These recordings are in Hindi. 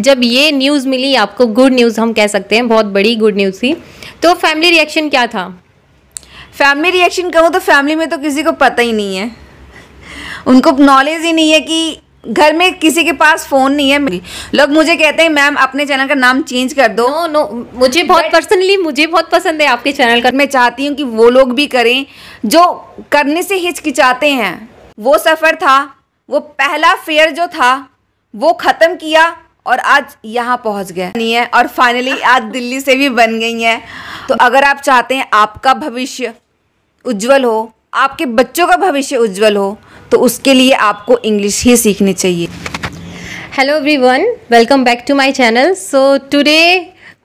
जब ये न्यूज़ मिली आपको गुड न्यूज़ हम कह सकते हैं बहुत बड़ी गुड न्यूज़ थी तो फैमिली रिएक्शन क्या था फैमिली रिएक्शन कहूँ तो फैमिली में तो किसी को पता ही नहीं है उनको नॉलेज ही नहीं है कि घर में किसी के पास फ़ोन नहीं है मेरी लोग मुझे कहते हैं मैम अपने चैनल का नाम चेंज कर दो नो no, no, मुझे बहुत पर्सनली मुझे बहुत पसंद है आपके चैनल का मैं चाहती हूँ कि वो लोग भी करें जो करने से हिचकिचाते हैं वो सफ़र था वो पहला फेयर जो था वो ख़त्म किया और आज यहाँ पहुँच गए नहीं है और फाइनली आज दिल्ली से भी बन गई हैं तो अगर आप चाहते हैं आपका भविष्य उज्जवल हो आपके बच्चों का भविष्य उज्जवल हो तो उसके लिए आपको इंग्लिश ही सीखनी चाहिए hello everyone welcome back to my channel so today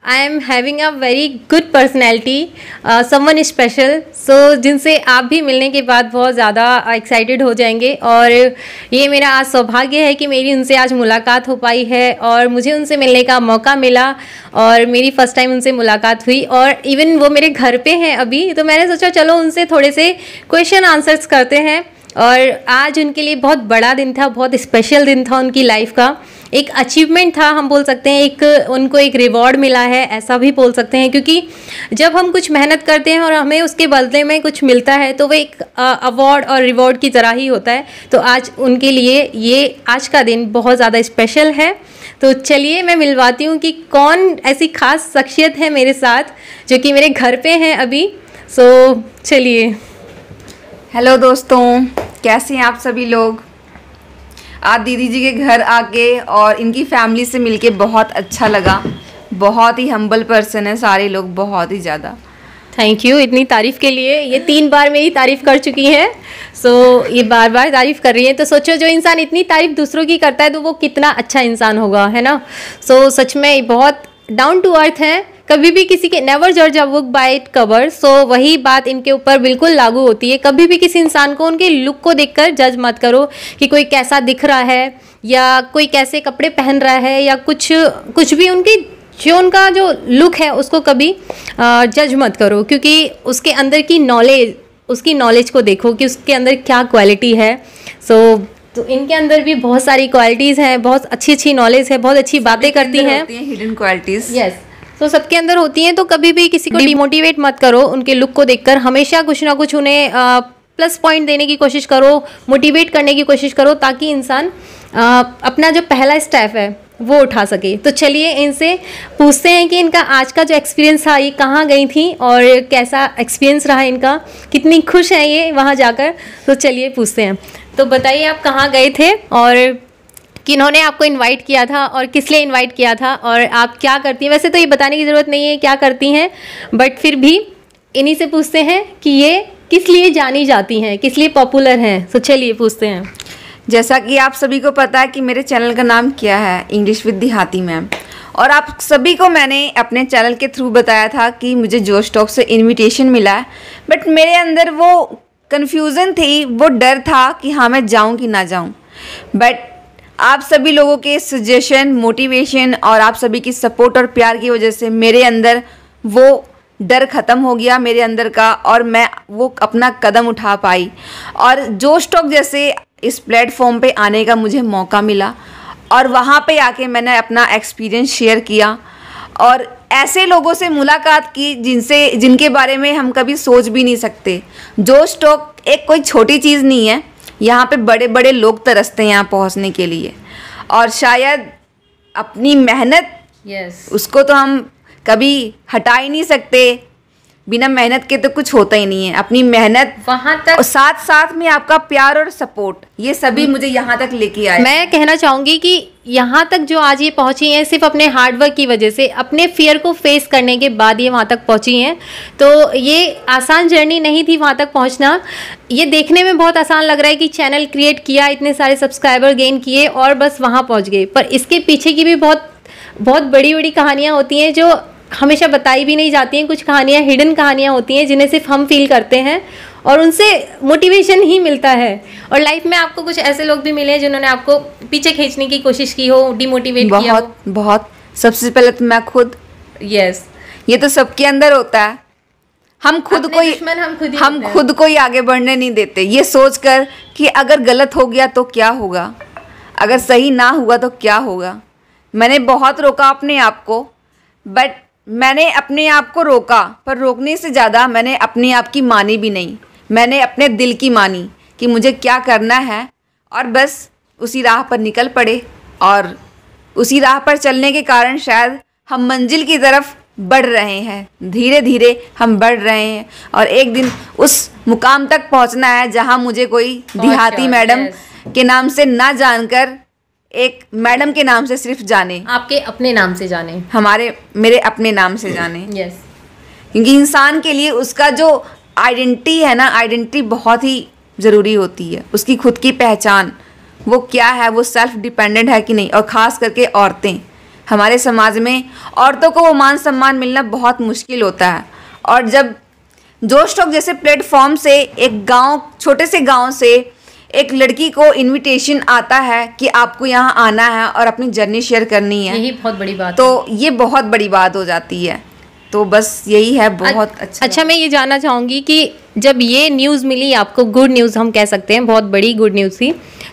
I am having a very good personality someone special so जिनसे आप भी मिलने के बाद बहुत ज़्यादा एक्साइटेड uh, हो जाएंगे और ये मेरा आज सौभाग्य है कि मेरी उनसे आज मुलाकात हो पाई है और मुझे उनसे मिलने का मौका मिला और मेरी फ़र्स्ट टाइम उनसे मुलाकात हुई और इवन वो मेरे घर पे हैं अभी तो मैंने सोचा चलो उनसे थोड़े से क्वेश्चन आंसर्स करते हैं और आज उनके लिए बहुत बड़ा दिन था बहुत स्पेशल दिन था उनकी लाइफ का एक अचीवमेंट था हम बोल सकते हैं एक उनको एक रिवॉर्ड मिला है ऐसा भी बोल सकते हैं क्योंकि जब हम कुछ मेहनत करते हैं और हमें उसके बदले में कुछ मिलता है तो वह एक अवार्ड और रिवॉर्ड की तरह ही होता है तो आज उनके लिए ये आज का दिन बहुत ज़्यादा स्पेशल है तो चलिए मैं मिलवाती हूँ कि कौन ऐसी ख़ास शख्सियत है मेरे साथ जो कि मेरे घर पे हैं अभी सो so, चलिए हेलो दोस्तों कैसे हैं आप सभी लोग आज दीदी जी के घर आके और इनकी फैमिली से मिलके बहुत अच्छा लगा बहुत ही हम्बल पर्सन है सारे लोग बहुत ही ज़्यादा थैंक यू इतनी तारीफ़ के लिए ये तीन बार मेरी तारीफ़ कर चुकी हैं सो so, ये बार बार तारीफ़ कर रही हैं तो सोचो जो इंसान इतनी तारीफ़ दूसरों की करता है तो वो कितना अच्छा इंसान होगा है ना सो so, सच में बहुत डाउन टू अर्थ हैं कभी भी किसी के नेवर जज a book by it cover so वही बात इनके ऊपर बिल्कुल लागू होती है कभी भी किसी इंसान को उनके लुक को देखकर जज मत करो कि कोई कैसा दिख रहा है या कोई कैसे कपड़े पहन रहा है या कुछ कुछ भी उनकी जो उनका जो लुक है उसको कभी जज मत करो क्योंकि उसके अंदर की नॉलेज उसकी नॉलेज को देखो कि उसके अंदर क्या क्वालिटी है सो so, तो इनके अंदर भी बहुत सारी क्वालिटीज़ हैं बहुत अच्छी अच्छी नॉलेज है बहुत अच्छी बातें करती हैं हिडन क्वालिटीज़ यस तो सबके अंदर होती हैं तो कभी भी किसी को डिमोटिवेट मत करो उनके लुक को देखकर हमेशा कुछ ना कुछ उन्हें प्लस पॉइंट देने की कोशिश करो मोटिवेट करने की कोशिश करो ताकि इंसान अपना जो पहला स्टेप है वो उठा सके तो चलिए इनसे पूछते हैं कि इनका आज का जो एक्सपीरियंस था ये कहाँ गई थी और कैसा एक्सपीरियंस रहा इनका कितनी खुश हैं ये वहाँ जाकर तो चलिए पूछते हैं तो बताइए आप कहाँ गए थे और किन्होंने आपको इनवाइट किया था और किस लिए इनवाइट किया था और आप क्या करती हैं वैसे तो ये बताने की ज़रूरत नहीं है क्या करती हैं बट फिर भी इन्हीं से पूछते हैं कि ये किस लिए जानी जाती हैं किस लिए पॉपुलर हैं सो चलिए पूछते हैं जैसा कि आप सभी को पता है कि मेरे चैनल का नाम क्या है इंग्लिश विद देहाती मैम और आप सभी को मैंने अपने चैनल के थ्रू बताया था कि मुझे जोश टॉक से इनविटेशन मिला है बट मेरे अंदर वो कन्फ्यूज़न थी वो डर था कि हाँ मैं जाऊँ कि ना जाऊँ बट आप सभी लोगों के सजेशन मोटिवेशन और आप सभी की सपोर्ट और प्यार की वजह से मेरे अंदर वो डर ख़त्म हो गया मेरे अंदर का और मैं वो अपना कदम उठा पाई और जो स्टॉक जैसे इस प्लेटफॉर्म पे आने का मुझे मौका मिला और वहाँ पे आके मैंने अपना एक्सपीरियंस शेयर किया और ऐसे लोगों से मुलाकात की जिनसे जिनके बारे में हम कभी सोच भी नहीं सकते जो स्टॉक एक कोई छोटी चीज़ नहीं है यहाँ पे बड़े बड़े लोग तरसते हैं यहाँ पहुँचने के लिए और शायद अपनी मेहनत yes. उसको तो हम कभी हटा ही नहीं सकते बिना मेहनत के तो कुछ होता ही नहीं है अपनी मेहनत वहाँ तक और साथ साथ में आपका प्यार और सपोर्ट ये सभी मुझे यहाँ तक लेके आए मैं कहना चाहूँगी कि यहाँ तक जो आज ये पहुँची हैं सिर्फ अपने हार्डवर्क की वजह से अपने फियर को फेस करने के बाद ये वहाँ तक पहुँची हैं तो ये आसान जर्नी नहीं थी वहाँ तक पहुँचना ये देखने में बहुत आसान लग रहा है कि चैनल क्रिएट किया इतने सारे सब्सक्राइबर गेन किए और बस वहाँ पहुँच गए पर इसके पीछे की भी बहुत बहुत बड़ी बड़ी कहानियाँ होती हैं जो हमेशा बताई भी नहीं जाती हैं कुछ कहानियाँ हिडन कहानियाँ होती हैं जिन्हें सिर्फ हम फील करते हैं और उनसे मोटिवेशन ही मिलता है और लाइफ में आपको कुछ ऐसे लोग भी मिले हैं जिन्होंने आपको पीछे खींचने की कोशिश की हो डिमोटिवेट किया बहुत बहुत सबसे पहले तो मैं खुद यस yes. ये तो सबके अंदर होता है हम खुद को ही हम खुद हम खुद को ही आगे बढ़ने नहीं देते ये सोच कर कि अगर गलत हो गया तो क्या होगा अगर सही ना हुआ तो क्या होगा मैंने बहुत रोका अपने आप को बट मैंने अपने आप को रोका पर रोकने से ज़्यादा मैंने अपने आप की मानी भी नहीं मैंने अपने दिल की मानी कि मुझे क्या करना है और बस उसी राह पर निकल पड़े और उसी राह पर चलने के कारण शायद हम मंजिल की तरफ बढ़ रहे हैं धीरे धीरे हम बढ़ रहे हैं और एक दिन उस मुकाम तक पहुंचना है जहाँ मुझे कोई देहाती मैडम के नाम से ना जानकर एक मैडम के नाम से सिर्फ जाने आपके अपने नाम से जाने हमारे मेरे अपने नाम से जाने यस क्योंकि इंसान के लिए उसका जो आइडेंटिटी है ना आइडेंटिटी बहुत ही ज़रूरी होती है उसकी खुद की पहचान वो क्या है वो सेल्फ डिपेंडेंट है कि नहीं और ख़ास करके औरतें हमारे समाज में औरतों को वो मान सम्मान मिलना बहुत मुश्किल होता है और जब जोश टॉक जैसे प्लेटफॉर्म से एक गांव छोटे से गांव से एक लड़की को इनविटेशन आता है कि आपको यहाँ आना है और अपनी जर्नी शेयर करनी है यही बहुत बड़ी बात तो ये बहुत बड़ी बात हो जाती है तो बस यही है बहुत अच्छा अच्छा मैं ये जानना चाहूँगी कि जब ये न्यूज़ मिली आपको गुड न्यूज़ हम कह सकते हैं बहुत बड़ी गुड न्यूज़ थी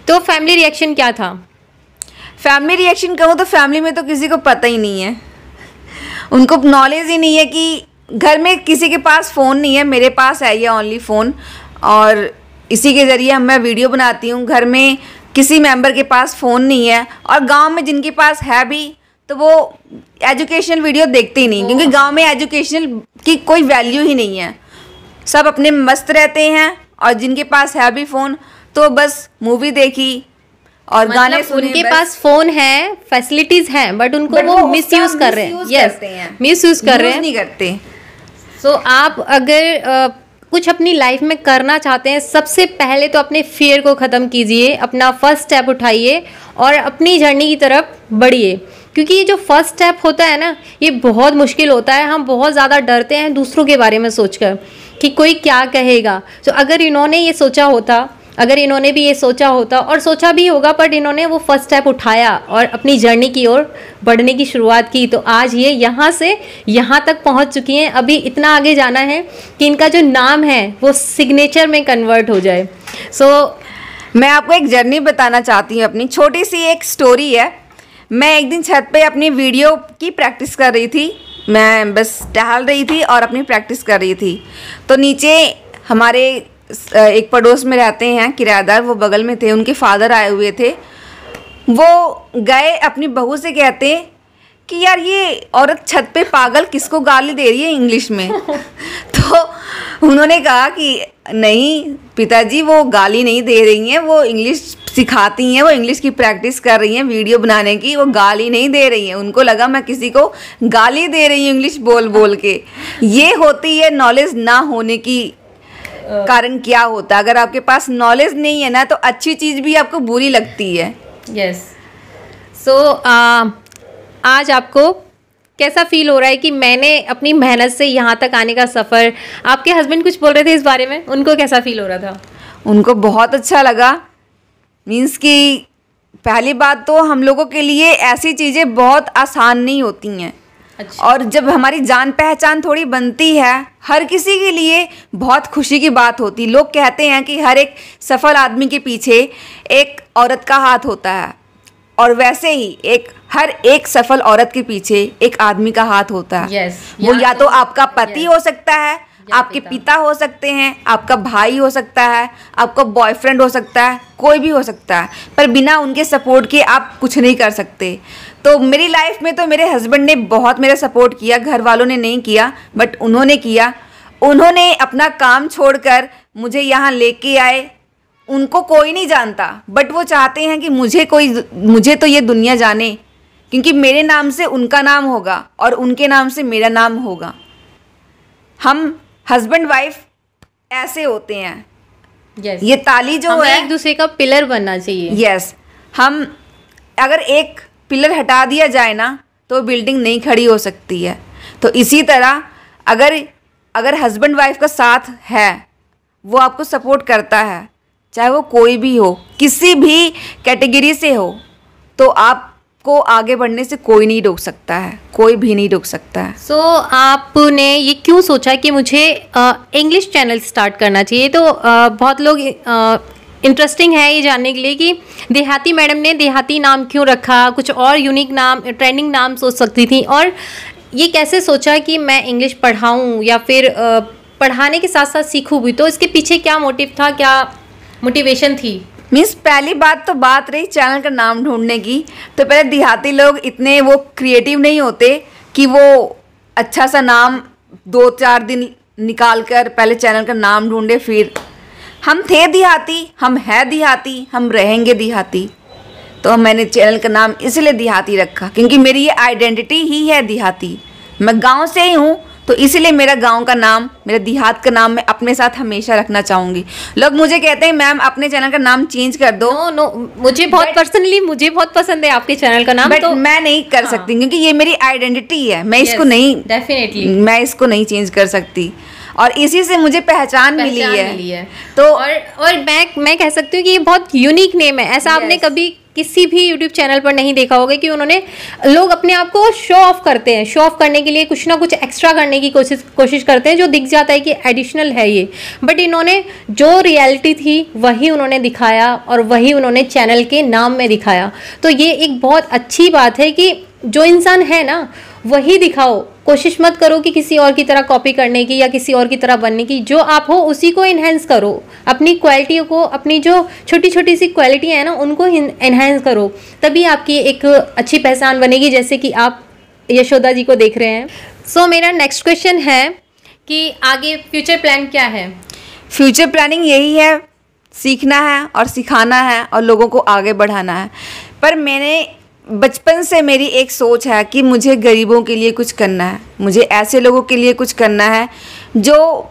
तो फैमिली रिएक्शन क्या था फैमिली रिएक्शन कहूँ तो फैमिली में तो किसी को पता ही नहीं है उनको नॉलेज ही नहीं है कि घर में किसी के पास फ़ोन नहीं है मेरे पास है ये ओनली फ़ोन और इसी के ज़रिए मैं वीडियो बनाती हूँ घर में किसी मेंबर के पास फ़ोन नहीं है और गांव में जिनके पास है भी तो वो एजुकेशनल वीडियो देखते ही नहीं क्योंकि गांव में एजुकेशनल की कोई वैल्यू ही नहीं है सब अपने मस्त रहते हैं और जिनके पास है भी फ़ोन तो बस मूवी देखी और मतलब गाने सुने उनके पास फोन है फैसिलिटीज हैं बट उनको बट वो मिस यूज कर रहे हैं मिस यूज कर रहे हैं नहीं करते सो so, आप अगर कुछ अपनी लाइफ में करना चाहते हैं सबसे पहले तो अपने फियर को ख़त्म कीजिए अपना फर्स्ट स्टेप उठाइए और अपनी जर्नी की तरफ बढ़िए क्योंकि ये जो फर्स्ट स्टेप होता है ना ये बहुत मुश्किल होता है हम बहुत ज़्यादा डरते हैं दूसरों के बारे में सोचकर कि कोई क्या कहेगा तो अगर इन्होंने ये सोचा होता अगर इन्होंने भी ये सोचा होता और सोचा भी होगा बट इन्होंने वो फर्स्ट स्टेप उठाया और अपनी जर्नी की ओर बढ़ने की शुरुआत की तो आज ये यहाँ से यहाँ तक पहुँच चुकी हैं अभी इतना आगे जाना है कि इनका जो नाम है वो सिग्नेचर में कन्वर्ट हो जाए सो so, मैं आपको एक जर्नी बताना चाहती हूँ अपनी छोटी सी एक स्टोरी है मैं एक दिन छत पे अपनी वीडियो की प्रैक्टिस कर रही थी मैं बस टहल रही थी और अपनी प्रैक्टिस कर रही थी तो नीचे हमारे एक पड़ोस में रहते हैं किरायादार वो बगल में थे उनके फादर आए हुए थे वो गए अपनी बहू से कहते कि यार ये औरत छत पे पागल किसको गाली दे रही है इंग्लिश में तो उन्होंने कहा कि नहीं पिताजी वो गाली नहीं दे रही हैं वो इंग्लिश सिखाती हैं वो इंग्लिश की प्रैक्टिस कर रही हैं वीडियो बनाने की वो गाली नहीं दे रही हैं उनको लगा मैं किसी को गाली दे रही हूँ इंग्लिश बोल बोल के ये होती है नॉलेज ना होने की कारण क्या होता है अगर आपके पास नॉलेज नहीं है ना तो अच्छी चीज़ भी आपको बुरी लगती है यस सो so, uh, आज आपको कैसा फील हो रहा है कि मैंने अपनी मेहनत से यहाँ तक आने का सफ़र आपके हस्बैंड कुछ बोल रहे थे इस बारे में उनको कैसा फील हो रहा था उनको बहुत अच्छा लगा मीन्स कि पहली बात तो हम लोगों के लिए ऐसी चीज़ें बहुत आसान नहीं होती हैं अच्छा। और जब हमारी जान पहचान थोड़ी बनती है हर किसी के लिए बहुत खुशी की बात होती लोग कहते हैं कि हर एक सफल आदमी के पीछे एक औरत का हाथ होता है और वैसे ही एक हर एक सफल औरत के पीछे एक आदमी का हाथ होता है yes, वो या तो, तो आपका पति yes, हो सकता है तो आपके पिता।, पिता हो सकते हैं आपका भाई हो सकता है आपका बॉयफ्रेंड हो सकता है कोई भी हो सकता है पर बिना उनके सपोर्ट के आप कुछ नहीं कर सकते तो मेरी लाइफ में तो मेरे हस्बैंड ने बहुत मेरा सपोर्ट किया घर वालों ने नहीं किया बट उन्होंने किया उन्होंने अपना काम छोड़कर मुझे यहाँ लेके आए उनको कोई नहीं जानता बट वो चाहते हैं कि मुझे कोई मुझे तो ये दुनिया जाने क्योंकि मेरे नाम से उनका नाम होगा और उनके नाम से मेरा नाम होगा हम हस्बैंड वाइफ ऐसे होते हैं yes. ये ताली जो है एक दूसरे का पिलर बनना चाहिए यस yes. हम अगर एक पिलर हटा दिया जाए ना तो बिल्डिंग नहीं खड़ी हो सकती है तो इसी तरह अगर अगर हस्बैंड वाइफ का साथ है वो आपको सपोर्ट करता है चाहे वो कोई भी हो किसी भी कैटेगरी से हो तो आपको आगे बढ़ने से कोई नहीं रोक सकता है कोई भी नहीं रोक सकता है सो so, आपने ये क्यों सोचा कि मुझे इंग्लिश चैनल स्टार्ट करना चाहिए तो आ, बहुत लोग इंटरेस्टिंग है ये जानने के लिए कि देहाती मैडम ने देहाती नाम क्यों रखा कुछ और यूनिक नाम ट्रेंडिंग नाम सोच सकती थी और ये कैसे सोचा कि मैं इंग्लिश पढ़ाऊँ या फिर पढ़ाने के साथ साथ सीखूँ भी तो इसके पीछे क्या मोटिव था क्या मोटिवेशन थी मीन्स पहली बात तो बात रही चैनल का नाम ढूंढने की तो पहले देहाती लोग इतने वो क्रिएटिव नहीं होते कि वो अच्छा सा नाम दो चार दिन निकाल कर पहले चैनल का नाम ढूंढे फिर हम थे दिहाती हम है देहाती हम रहेंगे देहाती तो मैंने चैनल का नाम इसलिए देहाती रखा क्योंकि मेरी ये आइडेंटिटी ही है देहाती मैं गांव से ही हूँ तो इसीलिए मेरा गांव का नाम मेरा देहात का नाम मैं अपने साथ हमेशा रखना चाहूँगी लोग मुझे कहते हैं मैम अपने चैनल का नाम चेंज कर दो नो no, मुझे बहुत पर्सनली मुझे बहुत पसंद है आपके चैनल का नाम तो मैं नहीं कर हाँ। सकती क्योंकि ये मेरी आइडेंटिटी है मैं yes, इसको नहीं डेफिनेटली मैं इसको नहीं चेंज कर सकती और इसी से मुझे पहचान, पहचान मिली, है। मिली है तो और और मैं मैं कह सकती हूँ कि ये बहुत यूनिक नेम है ऐसा आपने कभी किसी भी यूट्यूब चैनल पर नहीं देखा होगा कि उन्होंने लोग अपने आप को शो ऑफ करते हैं शो ऑफ करने के लिए कुछ ना कुछ एक्स्ट्रा करने की कोशिश कोशिश करते हैं जो दिख जाता है कि एडिशनल है ये बट इन्होंने जो रियलिटी थी वही उन्होंने दिखाया और वही उन्होंने चैनल के नाम में दिखाया तो ये एक बहुत अच्छी बात है कि जो इंसान है ना वही दिखाओ कोशिश मत करो कि किसी और की तरह कॉपी करने की या किसी और की तरह बनने की जो आप हो उसी को इन्हेंस करो अपनी क्वालिटी को अपनी जो छोटी छोटी सी क्वालिटी है ना उनको इन्हेंस करो तभी आपकी एक अच्छी पहचान बनेगी जैसे कि आप यशोदा जी को देख रहे हैं सो so, मेरा नेक्स्ट क्वेश्चन है कि आगे फ्यूचर प्लान क्या है फ्यूचर प्लानिंग यही है सीखना है और सिखाना है और लोगों को आगे बढ़ाना है पर मैंने बचपन से मेरी एक सोच है कि मुझे गरीबों के लिए कुछ करना है मुझे ऐसे लोगों के लिए कुछ करना है जो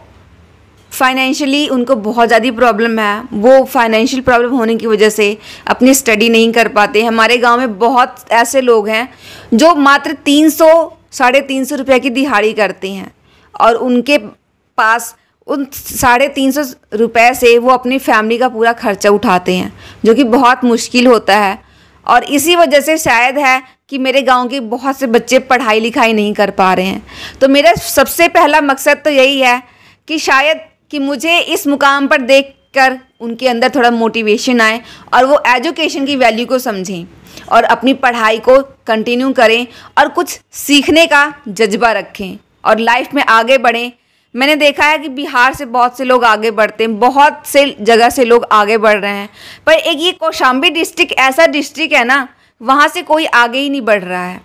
फाइनेंशियली उनको बहुत ज़्यादा प्रॉब्लम है वो फाइनेंशियल प्रॉब्लम होने की वजह से अपनी स्टडी नहीं कर पाते हमारे गांव में बहुत ऐसे लोग हैं जो मात्र तीन सौ साढ़े तीन सौ रुपये की दिहाड़ी करते हैं और उनके पास उन साढ़े तीन सौ रुपये से वो अपनी फैमिली का पूरा खर्चा उठाते हैं जो कि बहुत मुश्किल होता है और इसी वजह से शायद है कि मेरे गांव के बहुत से बच्चे पढ़ाई लिखाई नहीं कर पा रहे हैं तो मेरा सबसे पहला मकसद तो यही है कि शायद कि मुझे इस मुकाम पर देख कर उनके अंदर थोड़ा मोटिवेशन आए और वो एजुकेशन की वैल्यू को समझें और अपनी पढ़ाई को कंटिन्यू करें और कुछ सीखने का जज्बा रखें और लाइफ में आगे बढ़ें मैंने देखा है कि बिहार से बहुत से लोग आगे बढ़ते हैं बहुत से जगह से लोग आगे बढ़ रहे हैं पर एक ये कौशाम्बी डिस्ट्रिक्ट ऐसा डिस्ट्रिक्ट है ना वहाँ से कोई आगे ही नहीं बढ़ रहा है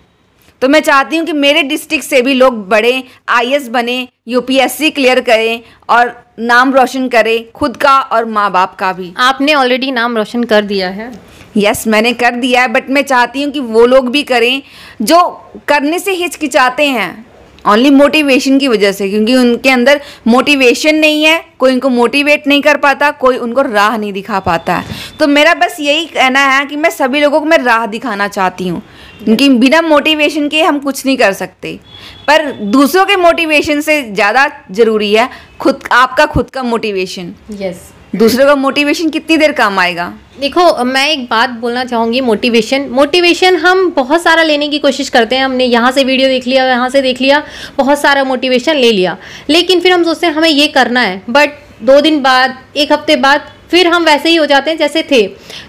तो मैं चाहती हूँ कि मेरे डिस्ट्रिक्ट से भी लोग बढ़ें आई बने यूपीएससी क्लियर करें और नाम रोशन करें खुद का और माँ बाप का भी आपने ऑलरेडी नाम रोशन कर दिया है यस yes, मैंने कर दिया है बट मैं चाहती हूँ कि वो लोग भी करें जो करने से हिचकिचाते हैं ओनली मोटिवेशन की वजह से क्योंकि उनके अंदर मोटिवेशन नहीं है कोई उनको मोटिवेट नहीं कर पाता कोई उनको राह नहीं दिखा पाता है तो मेरा बस यही कहना है कि मैं सभी लोगों को मैं राह दिखाना चाहती हूँ क्योंकि बिना मोटिवेशन के हम कुछ नहीं कर सकते पर दूसरों के मोटिवेशन से ज़्यादा ज़रूरी है खुद आपका खुद का मोटिवेशन यस yes. दूसरों का मोटिवेशन कितनी देर काम आएगा देखो मैं एक बात बोलना चाहूँगी मोटिवेशन मोटिवेशन हम बहुत सारा लेने की कोशिश करते हैं हमने यहाँ से वीडियो देख लिया यहाँ से देख लिया बहुत सारा मोटिवेशन ले लिया लेकिन फिर हम सोचते हैं हमें ये करना है बट दो दिन बाद एक हफ्ते बाद फिर हम वैसे ही हो जाते हैं जैसे थे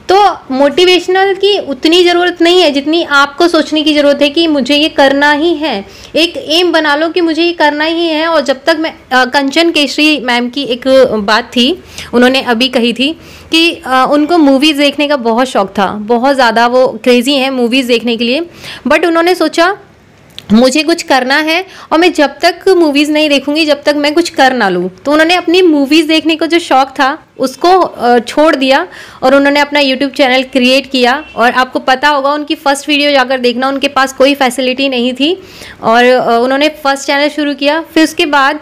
तो मोटिवेशनल की उतनी ज़रूरत नहीं है जितनी आपको सोचने की ज़रूरत है कि मुझे ये करना ही है एक एम बना लो कि मुझे ये करना ही है और जब तक मैं कंचन केशरी मैम की एक बात थी उन्होंने अभी कही थी कि आ, उनको मूवीज़ देखने का बहुत शौक़ था बहुत ज़्यादा वो क्रेज़ी हैं मूवीज़ देखने के लिए बट उन्होंने सोचा मुझे कुछ करना है और मैं जब तक मूवीज़ नहीं देखूंगी जब तक मैं कुछ कर ना लूँ तो उन्होंने अपनी मूवीज़ देखने का जो शौक़ था उसको छोड़ दिया और उन्होंने अपना यूट्यूब चैनल क्रिएट किया और आपको पता होगा उनकी फ़र्स्ट वीडियो जाकर देखना उनके पास कोई फैसिलिटी नहीं थी और उन्होंने फ़र्स्ट चैनल शुरू किया फिर उसके बाद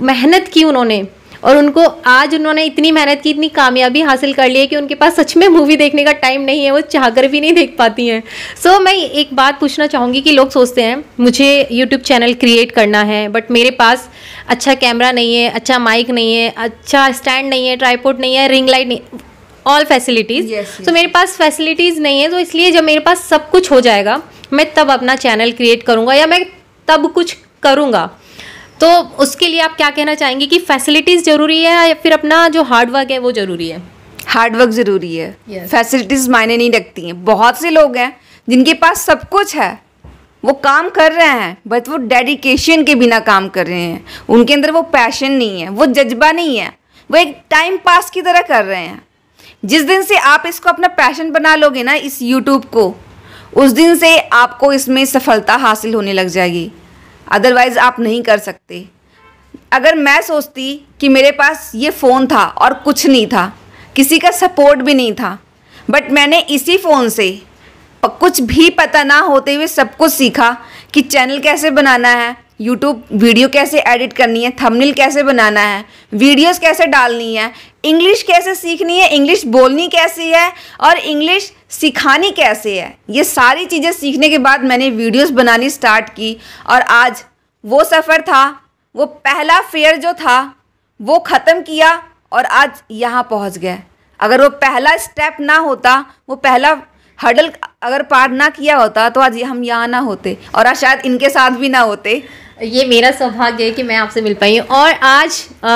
मेहनत की उन्होंने और उनको आज उन्होंने इतनी मेहनत की इतनी कामयाबी हासिल कर ली है कि उनके पास सच में मूवी देखने का टाइम नहीं है वो चाह भी नहीं देख पाती हैं सो so, मैं एक बात पूछना चाहूँगी कि लोग सोचते हैं मुझे यूट्यूब चैनल क्रिएट करना है बट मेरे पास अच्छा कैमरा नहीं है अच्छा माइक नहीं है अच्छा स्टैंड नहीं है ट्राईपोर्ट नहीं है रिंग लाइट नहीं ऑल फैसिलिटीज़ तो मेरे पास फैसिलिटीज़ नहीं है तो इसलिए जब मेरे पास सब कुछ हो जाएगा मैं तब अपना चैनल क्रिएट करूँगा या मैं तब कुछ करूँगा तो उसके लिए आप क्या कहना चाहेंगे कि फैसिलिटीज़ ज़रूरी है या फिर अपना जो हार्डवर्क है वो ज़रूरी है हार्डवर्क ज़रूरी है फैसिलिटीज़ yes. मायने नहीं रखती हैं बहुत से लोग हैं जिनके पास सब कुछ है वो काम कर रहे हैं बट वो डेडिकेशन के बिना काम कर रहे हैं उनके अंदर वो पैशन नहीं है वो जज्बा नहीं है वो एक टाइम पास की तरह कर रहे हैं जिस दिन से आप इसको अपना पैशन बना लोगे ना इस यूट्यूब को उस दिन से आपको इसमें सफलता हासिल होने लग जाएगी अदरवाइज़ आप नहीं कर सकते अगर मैं सोचती कि मेरे पास ये फ़ोन था और कुछ नहीं था किसी का सपोर्ट भी नहीं था बट मैंने इसी फ़ोन से कुछ भी पता ना होते हुए सब कुछ सीखा कि चैनल कैसे बनाना है यूट्यूब वीडियो कैसे एडिट करनी है थंबनेल कैसे बनाना है वीडियोस कैसे डालनी है इंग्लिश कैसे सीखनी है इंग्लिश बोलनी कैसी है और इंग्लिश सिखानी कैसे है ये सारी चीज़ें सीखने के बाद मैंने वीडियोस बनानी स्टार्ट की और आज वो सफ़र था वो पहला फेयर जो था वो ख़त्म किया और आज यहाँ पहुँच गए अगर वो पहला स्टेप ना होता वो पहला हडल अगर पार ना किया होता तो आज हम यहाँ ना होते और आज शायद इनके साथ भी ना होते ये मेरा सौभाग्य है कि मैं आपसे मिल पाई हूँ और आज आ,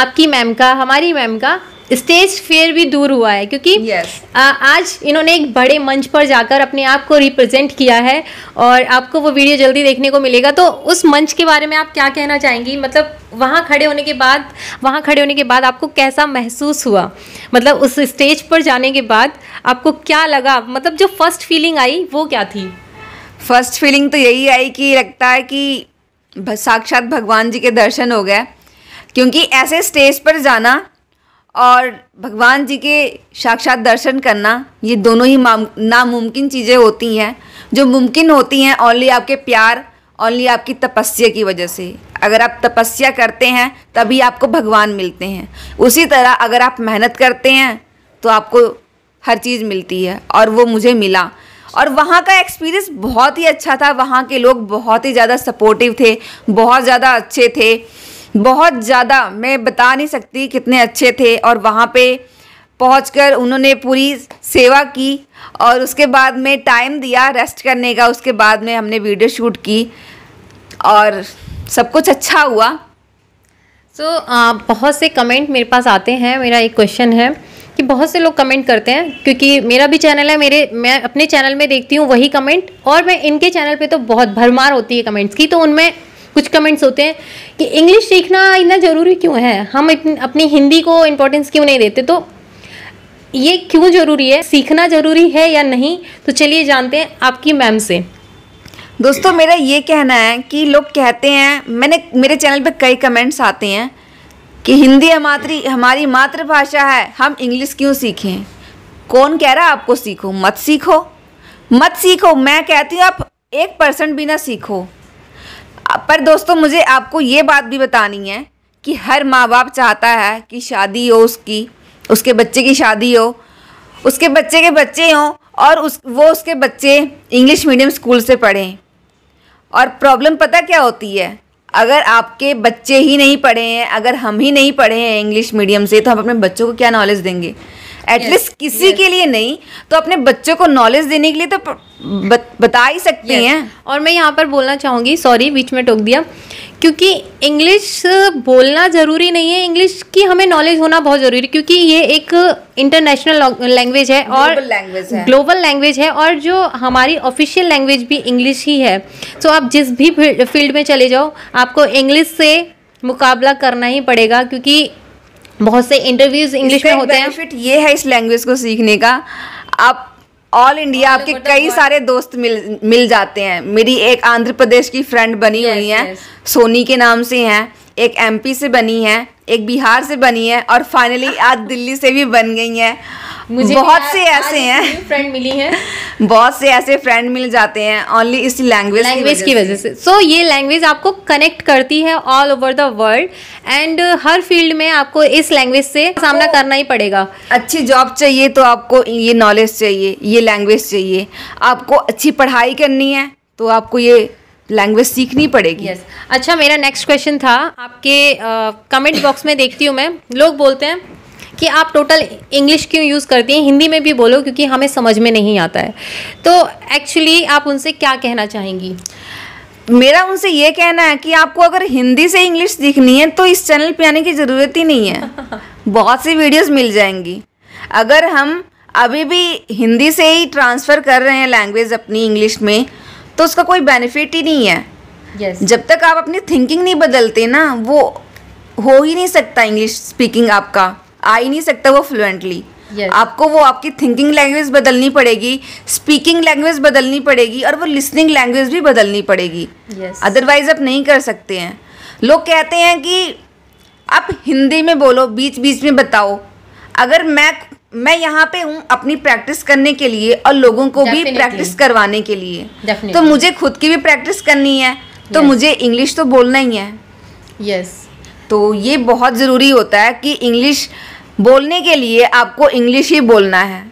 आपकी मैम का हमारी मैम का स्टेज फेयर भी दूर हुआ है क्योंकि yes. आ, आज इन्होंने एक बड़े मंच पर जाकर अपने आप को रिप्रेजेंट किया है और आपको वो वीडियो जल्दी देखने को मिलेगा तो उस मंच के बारे में आप क्या कहना चाहेंगी मतलब वहाँ खड़े होने के बाद वहाँ खड़े होने के बाद आपको कैसा महसूस हुआ मतलब उस स्टेज पर जाने के बाद आपको क्या लगा मतलब जो फर्स्ट फीलिंग आई वो क्या थी फर्स्ट फीलिंग तो यही आई कि लगता है कि साक्षात भगवान जी के दर्शन हो गए क्योंकि ऐसे स्टेज पर जाना और भगवान जी के साक्षात दर्शन करना ये दोनों ही नामुमकिन चीज़ें होती हैं जो मुमकिन होती हैं ओनली आपके प्यार ओनली आपकी तपस्या की वजह से अगर आप तपस्या करते हैं तभी आपको भगवान मिलते हैं उसी तरह अगर आप मेहनत करते हैं तो आपको हर चीज़ मिलती है और वो मुझे मिला और वहाँ का एक्सपीरियंस बहुत ही अच्छा था वहाँ के लोग बहुत ही ज़्यादा सपोर्टिव थे बहुत ज़्यादा अच्छे थे बहुत ज़्यादा मैं बता नहीं सकती कितने अच्छे थे और वहाँ पे पहुंचकर उन्होंने पूरी सेवा की और उसके बाद में टाइम दिया रेस्ट करने का उसके बाद में हमने वीडियो शूट की और सब कुछ अच्छा हुआ सो so, बहुत से कमेंट मेरे पास आते हैं मेरा एक क्वेश्चन है कि बहुत से लोग कमेंट करते हैं क्योंकि मेरा भी चैनल है मेरे मैं अपने चैनल में देखती हूँ वही कमेंट और मैं इनके चैनल पे तो बहुत भरमार होती है कमेंट्स की तो उनमें कुछ कमेंट्स होते हैं कि इंग्लिश सीखना इतना ज़रूरी क्यों है हम अपनी हिंदी को इम्पोर्टेंस क्यों नहीं देते तो ये क्यों ज़रूरी है सीखना ज़रूरी है या नहीं तो चलिए जानते हैं आपकी मैम से दोस्तों मेरा ये कहना है कि लोग कहते हैं मैंने मेरे चैनल पर कई कमेंट्स आते हैं कि हिंदी हमारी हमारी मातृभाषा है हम इंग्लिश क्यों सीखें कौन कह रहा आपको सीखो मत सीखो मत सीखो मैं कहती हूँ आप एक परसेंट भी ना सीखो पर दोस्तों मुझे आपको ये बात भी बतानी है कि हर माँ बाप चाहता है कि शादी हो उसकी उसके बच्चे की शादी हो उसके बच्चे के बच्चे हों और उस वो उसके बच्चे इंग्लिश मीडियम स्कूल से पढ़ें और प्रॉब्लम पता क्या होती है अगर आपके बच्चे ही नहीं पढ़े हैं अगर हम ही नहीं पढ़े हैं इंग्लिश मीडियम से तो हम अपने बच्चों को क्या नॉलेज देंगे एटलीस्ट yes, किसी yes. के लिए नहीं तो अपने बच्चों को नॉलेज देने के लिए तो बता ही सकती yes. हैं और मैं यहाँ पर बोलना चाहूँगी सॉरी बीच में टोक दिया क्योंकि इंग्लिश बोलना ज़रूरी नहीं है इंग्लिश की हमें नॉलेज होना बहुत ज़रूरी है क्योंकि ये एक इंटरनेशनल लैंग्वेज है और ग्लोबल लैंग्वेज है।, है और जो हमारी ऑफिशियल लैंग्वेज भी इंग्लिश ही है सो so, आप जिस भी फील्ड में चले जाओ आपको इंग्लिश से मुकाबला करना ही पड़ेगा क्योंकि बहुत से इंटरव्यूज इंग्लिश में होते हैं ये है इस लैंग्वेज को सीखने का आप ऑल इंडिया आपके कई सारे दोस्त मिल मिल जाते हैं मेरी एक आंध्र प्रदेश की फ्रेंड बनी yes, हुई है yes. सोनी के नाम से हैं एक एमपी से बनी है एक बिहार से बनी है और फाइनली आज दिल्ली से भी बन गई हैं मुझे बहुत से ऐसे हैं फ्रेंड मिली हैं बहुत से ऐसे फ्रेंड मिल जाते हैं ओनली इस लैंग्वेज लैंग्वेज की वजह से सो so, ये लैंग्वेज आपको कनेक्ट करती है all over the world and हर फील्ड में आपको इस लैंग्वेज से सामना तो करना ही पड़ेगा अच्छी जॉब चाहिए तो आपको ये नॉलेज चाहिए ये लैंग्वेज चाहिए आपको अच्छी पढ़ाई करनी है तो आपको ये लैंग्वेज सीखनी पड़ेगी yes. अच्छा मेरा नेक्स्ट क्वेश्चन था आपके कमेंट uh, बॉक्स में देखती हूँ मैं लोग बोलते हैं कि आप टोटल इंग्लिश क्यों यूज़ करती हैं हिंदी में भी बोलो क्योंकि हमें समझ में नहीं आता है तो एक्चुअली आप उनसे क्या कहना चाहेंगी मेरा उनसे ये कहना है कि आपको अगर हिंदी से इंग्लिश सीखनी है तो इस चैनल पे आने की ज़रूरत ही नहीं है बहुत सी वीडियोस मिल जाएंगी अगर हम अभी भी हिंदी से ही ट्रांसफ़र कर रहे हैं लैंग्वेज अपनी इंग्लिश में तो उसका कोई बेनिफिट ही नहीं है yes. जब तक आप अपनी थिंकिंग नहीं बदलते ना वो हो ही नहीं सकता इंग्लिश स्पीकिंग आपका आ ही नहीं सकता वो फ्लुएंटली yes. आपको वो आपकी थिंकिंग लैंग्वेज बदलनी पड़ेगी स्पीकिंग लैंग्वेज बदलनी पड़ेगी और वो लिसनिंग लैंग्वेज भी बदलनी पड़ेगी अदरवाइज yes. आप नहीं कर सकते हैं लोग कहते हैं कि आप हिंदी में बोलो बीच बीच में बताओ अगर मैं मैं यहाँ पे हूँ अपनी प्रैक्टिस करने के लिए और लोगों को Definitely. भी प्रैक्टिस करवाने के लिए Definitely. तो मुझे खुद की भी प्रैक्टिस करनी है तो yes. मुझे इंग्लिश तो बोलना ही है यस yes. तो ये बहुत ज़रूरी होता है कि इंग्लिश बोलने के लिए आपको इंग्लिश ही बोलना है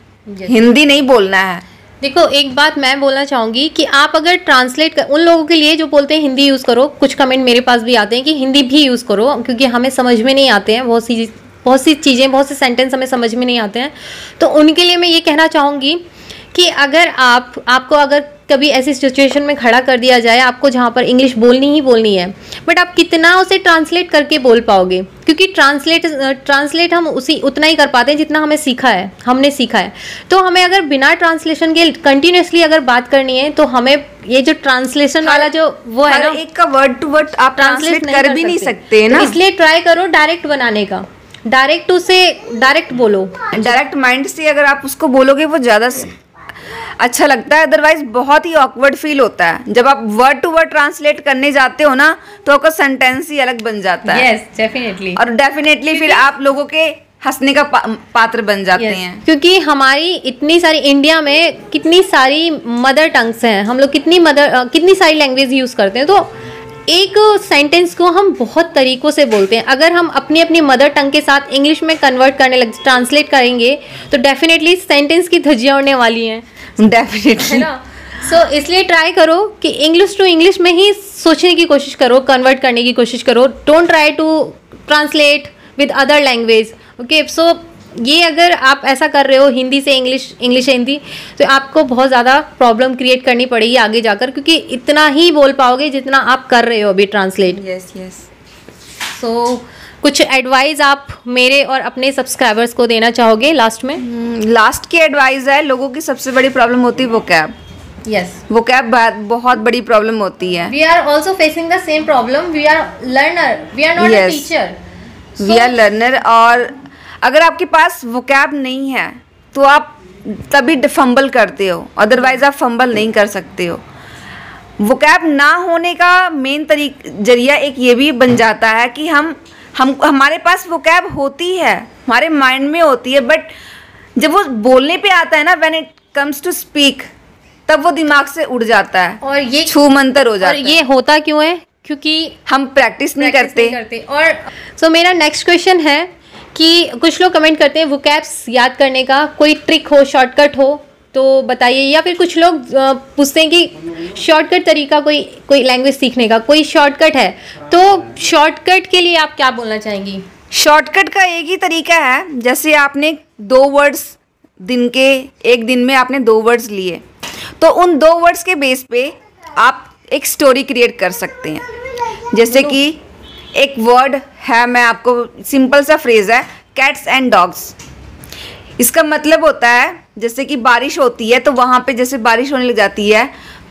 हिंदी नहीं बोलना है देखो एक बात मैं बोलना चाहूँगी कि आप अगर ट्रांसलेट कर उन लोगों के लिए जो बोलते हैं हिंदी यूज़ करो कुछ कमेंट मेरे पास भी आते हैं कि हिंदी भी यूज़ करो क्योंकि हमें समझ में नहीं आते हैं बहुत सी बहुत सी चीज़ें बहुत से सेंटेंस हमें समझ में नहीं आते हैं तो उनके लिए मैं ये कहना चाहूँगी कि अगर आप आपको अगर कभी ऐसी सिचुएशन में खड़ा कर दिया जाए आपको जहाँ पर इंग्लिश बोलनी ही बोलनी है बट आप कितना उसे ट्रांसलेट करके बोल पाओगे क्योंकि ट्रांसलेट ट्रांसलेट हम उसी उतना ही कर पाते हैं जितना हमें सीखा है हमने सीखा है तो हमें अगर बिना ट्रांसलेशन के कंटिन्यूसली अगर बात करनी है तो हमें ये जो ट्रांसलेशन वाला जो वो है ना एक का वर्ड टू वर्ड आप ट्रांसलेट कर भी नहीं सकते ना इसलिए ट्राई करो डायरेक्ट बनाने का डायरेक्ट उसे डायरेक्ट बोलो डायरेक्ट माइंड से अगर आप उसको बोलोगे वो ज़्यादा अच्छा लगता है अदरवाइज बहुत ही ऑकवर्ड फील होता है जब आप वर्ड टू वर्ड ट्रांसलेट करने जाते हो ना तो आपका सेंटेंस ही अलग बन जाता है yes, definitely. और डेफिनेटली फिर आप लोगों के हंसने का पा, पात्र बन जाते yes. हैं क्योंकि हमारी इतनी सारी इंडिया में कितनी सारी मदर टंग्स हैं हम लोग कितनी मदर कितनी सारी लैंग्वेज यूज़ करते हैं तो एक सेंटेंस को हम बहुत तरीक़ों से बोलते हैं अगर हम अपनी अपनी मदर टंग के साथ इंग्लिश में कन्वर्ट करने लग ट्रांसलेट करेंगे तो डेफिनेटली सेंटेंस की धज्जियाँ उड़ने वाली हैं डेफिनेटली सो इसलिए ट्राई करो कि इंग्लिश टू इंग्लिश में ही सोचने की कोशिश करो कन्वर्ट करने की कोशिश करो don't try to translate with other language okay so ये अगर आप ऐसा कर रहे हो हिंदी से इंग्लिश इंग्लिश से हिंदी तो आपको बहुत ज़्यादा प्रॉब्लम क्रिएट करनी पड़ेगी आगे जाकर क्योंकि इतना ही बोल पाओगे जितना आप कर रहे हो अभी ट्रांसलेट यस यस सो कुछ एडवाइस आप मेरे और अपने सब्सक्राइबर्स को देना चाहोगे लास्ट में लास्ट hmm, की एडवाइस है लोगों की सबसे बड़ी प्रॉब्लम होती है वो कैब यस वो कैब बहुत बड़ी प्रॉब्लम होती है we are also facing the same problem we are learner we are not a teacher we are learner और अगर आपके पास वो कैब नहीं है तो आप तभी फंबल करते हो अदरवाइज आप फंबल नहीं कर सकते हो वो कैब ना होने का मेन तरीक जरिया एक ये भी बन जाता है कि हम हम हमारे पास वो कैब होती है हमारे माइंड में होती है बट जब वो बोलने पे आता है ना when it comes to speak तब वो दिमाग से उड़ जाता है और ये छू मंतर हो जाता और ये है। होता क्यों है क्योंकि हम प्रैक्टिस नहीं करते नहीं करते और सो so, मेरा नेक्स्ट क्वेश्चन है कि कुछ लोग कमेंट करते हैं वो कैब्स याद करने का कोई ट्रिक हो शॉर्टकट हो तो बताइए या फिर कुछ लोग पूछते हैं कि शॉर्टकट तरीका कोई कोई लैंग्वेज सीखने का कोई शॉर्टकट है तो शॉर्टकट के लिए आप क्या बोलना चाहेंगी शॉर्टकट का एक ही तरीका है जैसे आपने दो वर्ड्स दिन के एक दिन में आपने दो वर्ड्स लिए तो उन दो वर्ड्स के बेस पे आप एक स्टोरी क्रिएट कर सकते हैं जैसे कि एक वर्ड है मैं आपको सिंपल सा फ्रेज़ है कैट्स एंड डॉग्स इसका मतलब होता है जैसे कि बारिश होती है तो वहाँ पे जैसे बारिश होने लग जाती है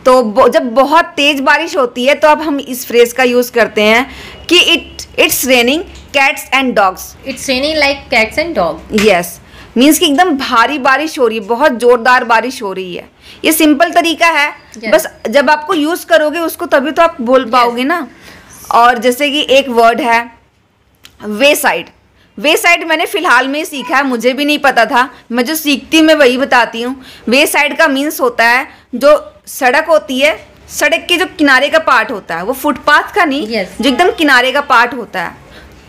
तो जब बहुत तेज़ बारिश होती है तो अब हम इस फ्रेज़ का यूज़ करते हैं कि it it's raining cats and dogs it's raining like cats and dog yes means कि एकदम भारी बारिश हो रही है बहुत ज़ोरदार बारिश हो रही है ये सिंपल तरीका है yes. बस जब आपको यूज़ करोगे उसको तभी तो आप बोल पाओगे yes. ना और जैसे कि एक वर्ड है वे साइड वे साइड मैंने फ़िलहाल में ही सीखा है मुझे भी नहीं पता था मैं जो सीखती मैं वही बताती हूँ वे साइड का मीन्स होता है जो सड़क होती है सड़क के जो किनारे का पार्ट होता है वो फुटपाथ का नहीं yes. जो एकदम किनारे का पार्ट होता है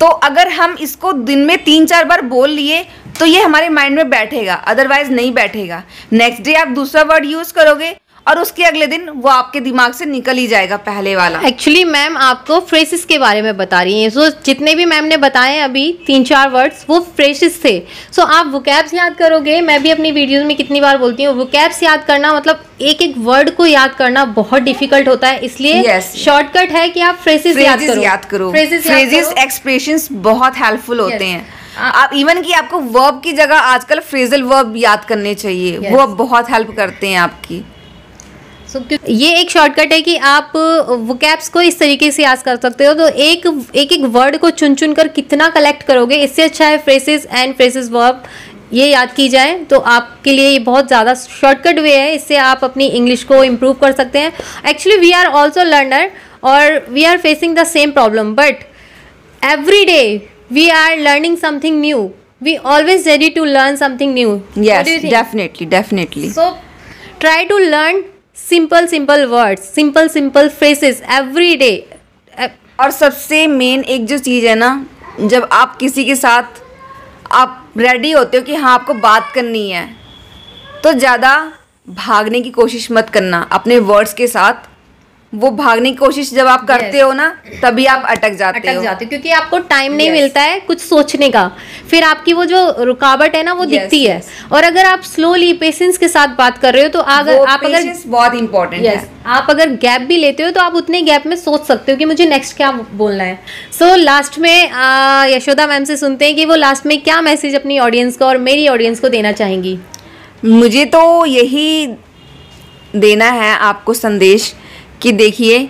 तो अगर हम इसको दिन में तीन चार बार बोल लिए तो ये हमारे माइंड में बैठेगा अदरवाइज नहीं बैठेगा नेक्स्ट डे आप दूसरा वर्ड यूज़ करोगे और उसके अगले दिन वो आपके दिमाग से निकल ही जाएगा पहले वाला एक्चुअली मैम आपको फ्रेसिस के बारे में बता रही हैं सो so, जितने भी मैम ने बताए अभी तीन चार वर्ड्स वो फ्रेसिस थे सो so, आप कैब्स याद करोगे मैं भी अपनी वीडियोज में कितनी बार बोलती हूँ वो कैब्स याद करना मतलब एक एक वर्ड को याद करना बहुत डिफिकल्ट होता है इसलिए yes. शॉर्टकट है कि आप फ्रेसिस याद करो याद फ्रेजिस बहुत हेल्पफुल होते हैं आप इवन कि आपको वर्ब की जगह आजकल फ्रेजल वर्ब याद करने चाहिए yes. वो बहुत हेल्प करते हैं आपकी सो ये एक शॉर्टकट है कि आप कैप्स को इस तरीके से याद कर सकते हो तो एक एक एक वर्ड को चुन चुन कर कितना कलेक्ट करोगे इससे अच्छा है फ्रेसेस एंड फ्रेसेस वर्ब ये याद की जाए तो आपके लिए ये बहुत ज़्यादा शॉर्टकट वे है इससे आप अपनी इंग्लिश को इम्प्रूव कर सकते हैं actually we are also learner और we are facing the same problem but every day we are learning something new we always ready to learn something new definitely definitely so try to learn simple simple words simple simple phrases every day और सबसे मेन एक जो चीज़ है ना जब आप किसी के साथ आप रेडी होते हो कि हाँ आपको बात करनी है तो ज़्यादा भागने की कोशिश मत करना अपने वर्ड्स के साथ वो भागने की कोशिश जब आप करते yes. हो ना तभी आप अटक जाते अटक हो जाते क्योंकि आपको टाइम नहीं yes. मिलता है कुछ सोचने का फिर आपकी वो जो रुकावट है ना वो yes, दिखती yes. है और अगर आप स्लोली पेशेंस के साथ बात कर रहे हो तो अगर आप अगर बहुत इंपॉर्टेंट yes, है आप अगर गैप भी लेते हो तो आप उतने गैप में सोच सकते हो कि मुझे नेक्स्ट क्या बोलना है सो so, लास्ट में यशोदा मैम से सुनते हैं कि वो लास्ट में क्या मैसेज अपनी ऑडियंस को और मेरी ऑडियंस को देना चाहेंगी मुझे तो यही देना है आपको संदेश कि देखिए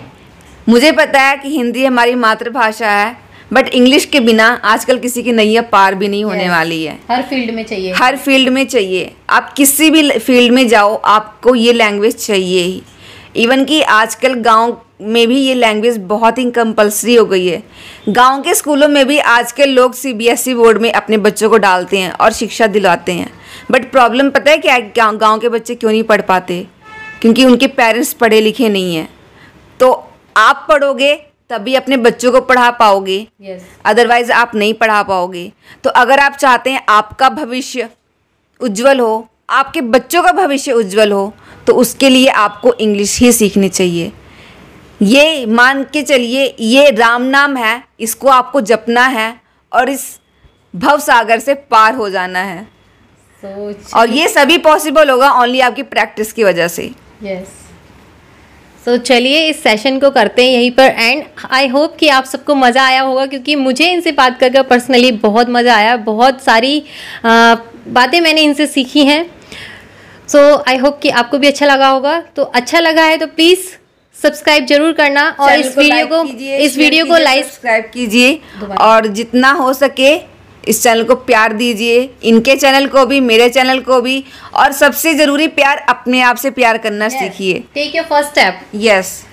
मुझे पता है कि हिंदी हमारी मातृभाषा है बट इंग्लिश के बिना आजकल किसी की नैया पार भी नहीं होने yes. वाली है हर फील्ड में चाहिए हर फील्ड में चाहिए आप किसी भी फील्ड में जाओ आपको ये लैंग्वेज चाहिए ही इवन कि आजकल गांव में भी ये लैंग्वेज बहुत ही कंपलसरी हो गई है गांव के स्कूलों में भी आजकल लोग सीबीएसई e बोर्ड में अपने बच्चों को डालते हैं और शिक्षा दिलाते हैं बट प्रॉब्लम पता है क्या गांव के बच्चे क्यों नहीं पढ़ पाते क्योंकि उनके पेरेंट्स पढ़े लिखे नहीं हैं तो आप पढ़ोगे तभी अपने बच्चों को पढ़ा पाओगे अदरवाइज yes. आप नहीं पढ़ा पाओगे तो अगर आप चाहते हैं आपका भविष्य उज्जवल हो आपके बच्चों का भविष्य उज्जवल हो तो उसके लिए आपको इंग्लिश ही सीखनी चाहिए ये मान के चलिए ये राम नाम है इसको आपको जपना है और इस भव सागर से पार हो जाना है और ये सभी पॉसिबल होगा ओनली आपकी प्रैक्टिस की वजह से यस yes. तो चलिए इस सेशन को करते हैं यहीं पर एंड आई होप कि आप सबको मज़ा आया होगा क्योंकि मुझे इनसे बात करके पर्सनली बहुत मज़ा आया बहुत सारी बातें मैंने इनसे सीखी हैं सो आई होप कि आपको भी अच्छा लगा होगा तो अच्छा लगा है तो प्लीज़ सब्सक्राइब जरूर करना और इस वीडियो को इस वीडियो को लाइक सब्सक्राइब कीजिए और जितना हो सके इस चैनल को प्यार दीजिए इनके चैनल को भी मेरे चैनल को भी और सबसे ज़रूरी प्यार अपने आप से प्यार करना सीखिए take your first step yes